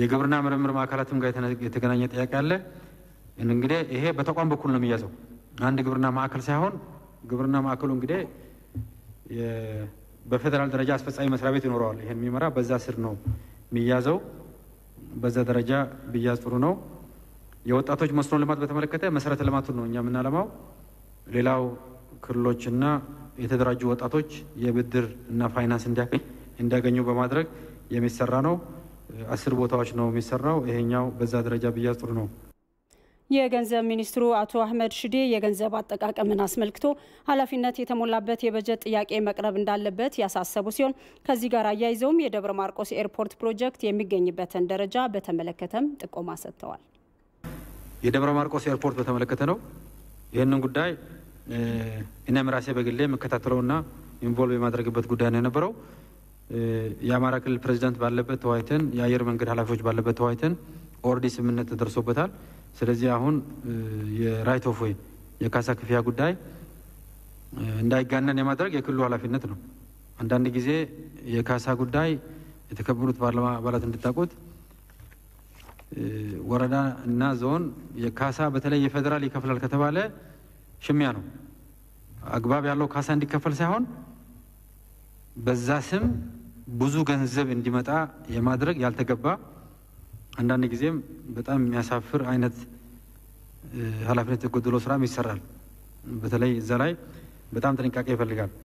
የግብርና ምርምር ማዕከላትም ጋር የተገናኘ ጥያቄ አለ። እንግዲህ ይሄ በተቋም በኩል ነው የሚያዘው አንድ ግብርና ማዕከል ሳይሆን ግብርና ማዕከሉ እንግዲህ በፌዴራል ደረጃ አስፈጻሚ መስሪያ ቤት ይኖረዋል። ይሄን የሚመራ በዛ ስር ነው የሚያዘው። በዛ ደረጃ ብያዝ ጥሩ ነው። የወጣቶች መስኖ ልማት በተመለከተ መሰረተ ልማቱን ነው እኛ የምናለማው። ሌላው ክልሎችና የተደራጁ ወጣቶች የብድር እና ፋይናንስ እንዲያገኙ በማድረግ የሚሰራ ነው። አስር ቦታዎች ነው የሚሰራው። ይሄኛው በዛ ደረጃ ብያ ጥሩ ነው። የገንዘብ ሚኒስትሩ አቶ አህመድ ሽዴ የገንዘብ አጠቃቀምን አስመልክቶ ኃላፊነት የተሞላበት የበጀት ጥያቄ መቅረብ እንዳለበት ያሳሰቡ ሲሆን ከዚህ ጋር አያይዘውም የደብረ ማርቆስ ኤርፖርት ፕሮጀክት የሚገኝበትን ደረጃ በተመለከተም ጥቆማ ሰጥተዋል። የደብረ ማርቆስ ኤርፖርት በተመለከተ ነው። ይህንን ጉዳይ እኔም ራሴ በግሌ የምከታተለውና ኢንቮልቭ የማድረግበት ጉዳይ ነው የነበረው። የአማራ ክልል ፕሬዚዳንት ባለበት ተዋይተን፣ የአየር መንገድ ኃላፊዎች ባለበት ተዋይተን ኦልሬዲ ስምምነት ተደርሶበታል። ስለዚህ አሁን የራይት ኦፍ ወይ የካሳ ክፍያ ጉዳይ እንዳይጋነን የማድረግ የክልሉ ኃላፊነት ነው። አንዳንድ ጊዜ የካሳ ጉዳይ የተከበሩት ፓርላማ አባላት እንድታውቁት ወረዳ እና ዞን የካሳ በተለይ የፌዴራል ይከፍላል ከተባለ ሽሚያ ነው። አግባብ ያለው ካሳ እንዲከፈል ሳይሆን በዛ ስም ብዙ ገንዘብ እንዲመጣ የማድረግ ያልተገባ አንዳንድ ጊዜም በጣም የሚያሳፍር አይነት ኃላፊነት የጎደለው ስራም ይሰራል። በተለይ እዛ ላይ በጣም ጥንቃቄ ይፈልጋል።